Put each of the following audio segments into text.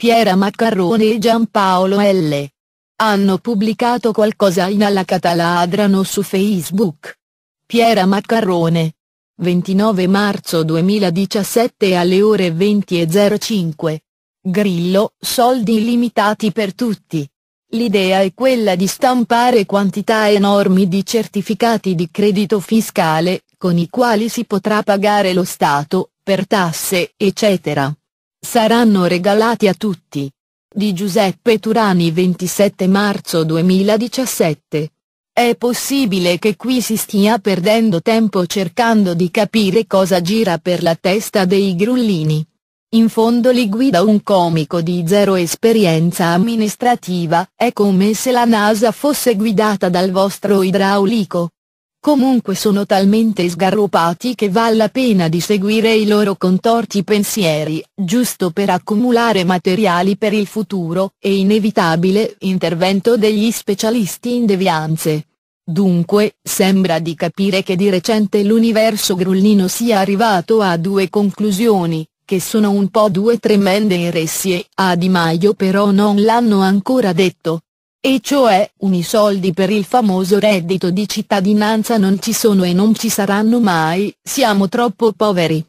Piera Maccarrone e Giampaolo L. Hanno pubblicato qualcosa in alla cataladrano su Facebook. Piera Maccarrone. 29 marzo 2017 alle ore 20.05. Grillo, soldi illimitati per tutti. L'idea è quella di stampare quantità enormi di certificati di credito fiscale, con i quali si potrà pagare lo Stato, per tasse, eccetera. Saranno regalati a tutti. Di Giuseppe Turani 27 marzo 2017. È possibile che qui si stia perdendo tempo cercando di capire cosa gira per la testa dei grullini. In fondo li guida un comico di zero esperienza amministrativa, è come se la NASA fosse guidata dal vostro idraulico. Comunque sono talmente sgarrupati che vale la pena di seguire i loro contorti pensieri, giusto per accumulare materiali per il futuro e inevitabile intervento degli specialisti in devianze. Dunque, sembra di capire che di recente l'universo grullino sia arrivato a due conclusioni, che sono un po' due tremende eressie, a Di Maio però non l'hanno ancora detto, e cioè, i soldi per il famoso reddito di cittadinanza non ci sono e non ci saranno mai, siamo troppo poveri.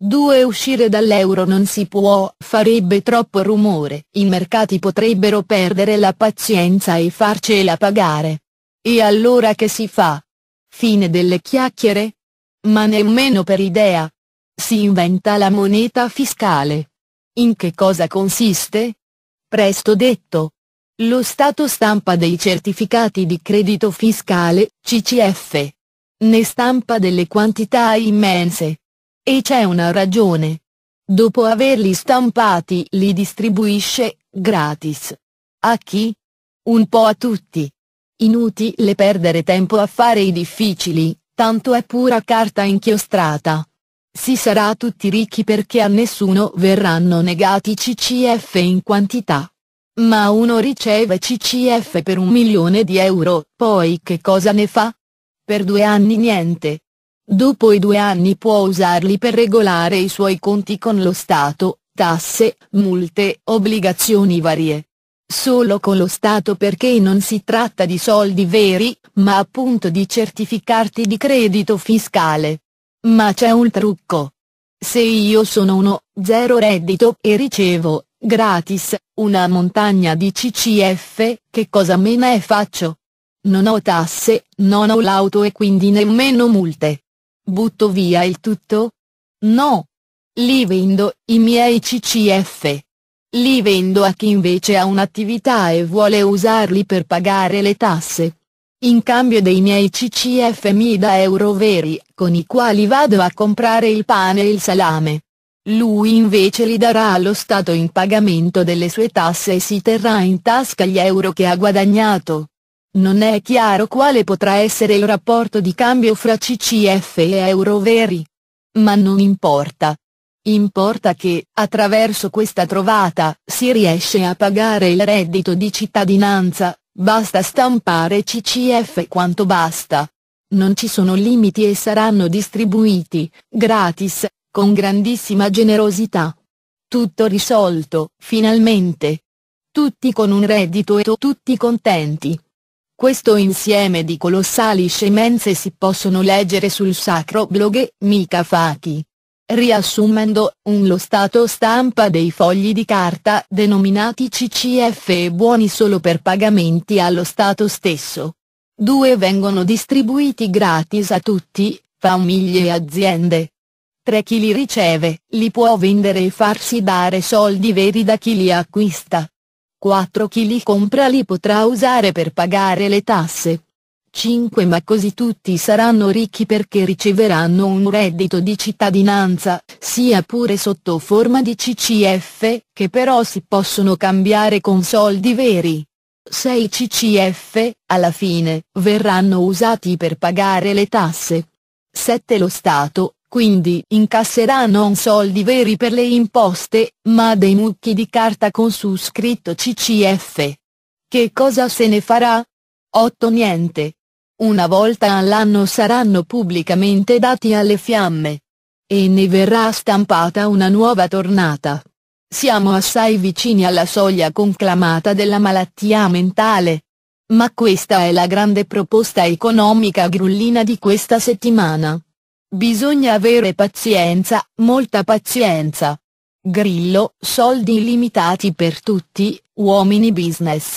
Due Uscire dall'euro non si può, farebbe troppo rumore, i mercati potrebbero perdere la pazienza e farcela pagare. E allora che si fa? Fine delle chiacchiere? Ma nemmeno per idea. Si inventa la moneta fiscale. In che cosa consiste? Presto detto, lo stato stampa dei certificati di credito fiscale, CCF. Ne stampa delle quantità immense. E c'è una ragione. Dopo averli stampati li distribuisce, gratis. A chi? Un po' a tutti. Inutile perdere tempo a fare i difficili, tanto è pura carta inchiostrata. Si sarà tutti ricchi perché a nessuno verranno negati CCF in quantità. Ma uno riceve CCF per un milione di euro, poi che cosa ne fa? Per due anni niente. Dopo i due anni può usarli per regolare i suoi conti con lo Stato, tasse, multe, obbligazioni varie. Solo con lo Stato perché non si tratta di soldi veri, ma appunto di certificati di credito fiscale. Ma c'è un trucco. Se io sono uno, zero reddito e ricevo Gratis, una montagna di CCF, che cosa me ne faccio? Non ho tasse, non ho l'auto e quindi nemmeno multe. Butto via il tutto? No. Li vendo, i miei CCF. Li vendo a chi invece ha un'attività e vuole usarli per pagare le tasse. In cambio dei miei CCF mi da euro veri, con i quali vado a comprare il pane e il salame. Lui invece li darà allo Stato in pagamento delle sue tasse e si terrà in tasca gli euro che ha guadagnato. Non è chiaro quale potrà essere il rapporto di cambio fra CCF e euro veri. Ma non importa. Importa che, attraverso questa trovata, si riesce a pagare il reddito di cittadinanza, basta stampare CCF quanto basta. Non ci sono limiti e saranno distribuiti, gratis, con grandissima generosità. Tutto risolto, finalmente. Tutti con un reddito e tutti contenti. Questo insieme di colossali scemenze si possono leggere sul sacro blog Mika Faki. Riassumendo, un lo Stato stampa dei fogli di carta denominati CCF e buoni solo per pagamenti allo Stato stesso. Due vengono distribuiti gratis a tutti, famiglie e aziende. Tre chi li riceve, li può vendere e farsi dare soldi veri da chi li acquista. 4 chi li compra li potrà usare per pagare le tasse. 5 ma così tutti saranno ricchi perché riceveranno un reddito di cittadinanza, sia pure sotto forma di CCF, che però si possono cambiare con soldi veri. 6 CCF, alla fine, verranno usati per pagare le tasse. 7 Lo Stato, quindi incasserà non soldi veri per le imposte, ma dei mucchi di carta con su scritto CCF. Che cosa se ne farà? Otto Niente. Una volta all'anno saranno pubblicamente dati alle fiamme. E ne verrà stampata una nuova tornata. Siamo assai vicini alla soglia conclamata della malattia mentale. Ma questa è la grande proposta economica grullina di questa settimana. Bisogna avere pazienza, molta pazienza. Grillo, soldi illimitati per tutti, uomini business.